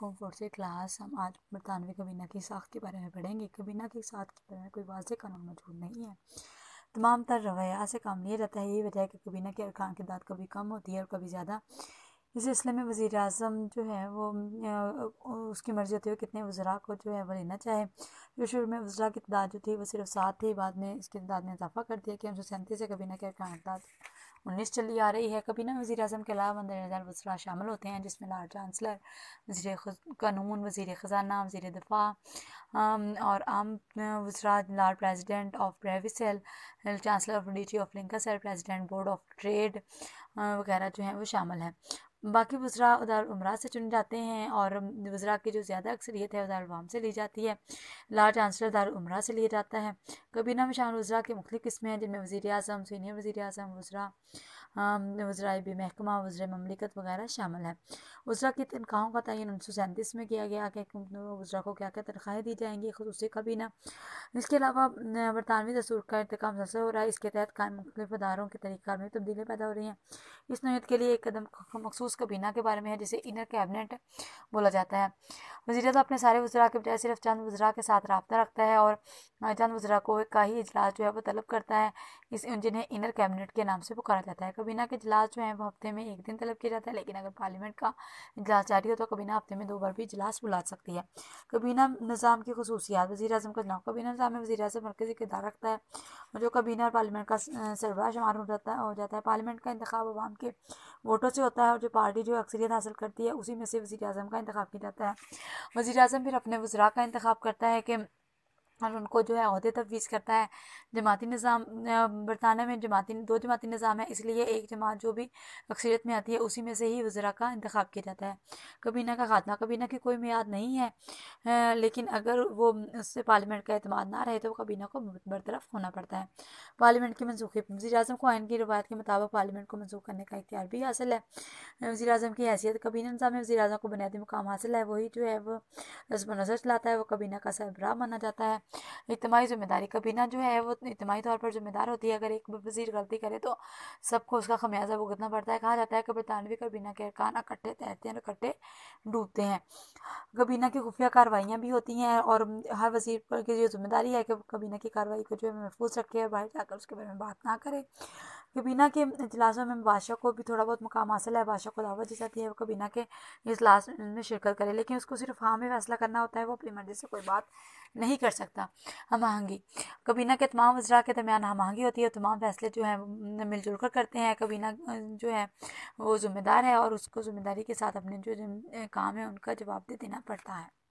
comfort से class हम आज बरतानवी कबीना की साख के बारे में पढ़ेंगे कबीना की साख के बारे में कोई वाज कानून मौजूद नहीं है तमाम तर रवैया से काम लिया जाता है यही वजह है कि कबीना के अरकान की दाद कभी कम होती है और कभी ज़्यादा इस सिलसिले में वज़ी अजम जो है वो उसकी मर्ज़ी होती है कितने वज़रा को जो है वो लेना चाहे जो शुरू में वज़रा की तादाद जो थी वो सिर्फ सात थी बाद में इसकी तादाद में इजाफा कर दिया कि उन सौ सैंतीस से कबीना के अरकान दाद उन्नीस चली आ रही है कभी ना वज़ी अजम के अलावा नजर वजरा शामिल होते हैं जिसमें लार्ड चांसलर वज़ी कानून वज़ी ख़जाना वज़ी दफ़ा और आम वजरा lord president of privy seal chancellor of the of link sir president board of trade वगैरह जो हैं वो शामिल हैं बाकी वज्रा उदार उमरा से चुने जाते हैं और वजरा की जो ज़्यादा अक्सरियत है उदार से ली जाती है ला चांसलर उदार उमरा से लिया जाता है कबीना में शामिल वज्रा की मुख्तु किस्में हैं जिनमें वज़ी अजम सीनियर वज़ी अजम वज्रा भी महकमा वज्र ममलिकत वगैरह शामिल है वज्रा की तनख्वाहों का तयन उन्नीस सौ सैंतीस में किया गया कि वज्रा को क्या क्या तनख्वाहें दी जाएंगी खसूसी काबीना इसके अलावा बरतानवी दसूर का इंतकाम मुसलसल हो रहा है इसके तहत मुख्तलिफ अदारों के तरीक़ार में तब्दीलियाँ पैदा हो रही हैं इस नोयत के लिए एक कदम मखसूस कबीना के बारे में है जिसे इनर कैबिनेट बोला जाता है वजी अजला अपने सारे वजरा के बजाय सिर्फ चंद वजरा के साथ रबता रखता है और चंद वजरा को का ही इजलास जो है वो तलब करता है इस जिन्हें इनर कैबिनेट के नाम से पुकारा जाता है कबीना के इजलास जो है वो हफ्ते में एक दिन तलब किया जाता है लेकिन अगर पार्लियामेंट का इजलास जारी हो तो कबीना हफ्ते में दो बार भी इजलास बुला सकती है कबीना निज़ाम की खसूसियात वजी अजम का चुनाव कबीना निज़ाम में वजी अजम मरकजी किरदार रखता है और जो कबीना और पार्लियामेंट का सरबरा शुमार हो जाता है हो जाता है पार्लियामेंट का इंतबाब आवाम के वोटों से होता है और जो पार्टी जो अक्सरियत हासिल करती है उसी में से वजी अजम का इंतबाब किया जाता है वजी अजम फिर अपने वजरा का इंतबाब करता है कि और उनको जो है अहदे तफवीज़ करता है जमाती निज़ाम बरताना में जमाती दो जमाती निज़ाम है इसलिए एक जमात जो भी अक्सरियत में आती है उसी में से ही वज़रा का इंतखब किया जाता है कबीना का खात्मा कबीना की कोई मैद नहीं है लेकिन अगर वो उससे पार्लियामेंट का अतमाद ना रहे तो कबीना को बरतरफ होना पड़ता है पार्लियामेंट की मनसूखी वजी अजम को आइन की रवायत के मुताबिक पार्लियामेंट को मनसूख करने का इख्तियार भी हासिल है वजी अजम की हैसियत कबीना निज़ाम में वजी अजम को बुनियादी मुकाम हासिल है वही जो है वो रस्म नजर चलाता है वो कबीना का सरबराह माना जाता है इज्तमाही जिम्मेदारी कबीना जो है वो इज्तमाही तौर पर जिम्मेदार होती है अगर एक वजीर गलती करे तो सबको उसका खमियाजा भुगतना पड़ता है कहा जाता है कि बरतानवी कबीना के अरकान इकट्ठे तैरते हैं और इकट्ठे डूबते हैं कबीना की खुफिया कार्रवाइयाँ भी होती हैं और हर वजीर पर की जो जिम्मेदारी है कि कबीना की कार्रवाई को जो है महफूज रखे और बाहर जाकर उसके बारे में बात ना करें कबीना के अजलास में बादशाह को भी थोड़ा बहुत मुकाम हासिल है बादशाह को दावा जैसा जाती है कबीना के इजलास में शिरकत करे लेकिन उसको सिर्फ हाँ में फैसला करना होता है वो अपनी मर्जी से कोई बात नहीं कर सकता हम आहंगी कबीना के तमाम वजरा के दरमियान हम आहंगी होती है तमाम फैसले जो हैं मिलजुल कर करते हैं कबीना जो है वो ज़िम्मेदार है और उसको ज़िम्मेदारी के साथ अपने जो काम है उनका जवाब दे देना पड़ता है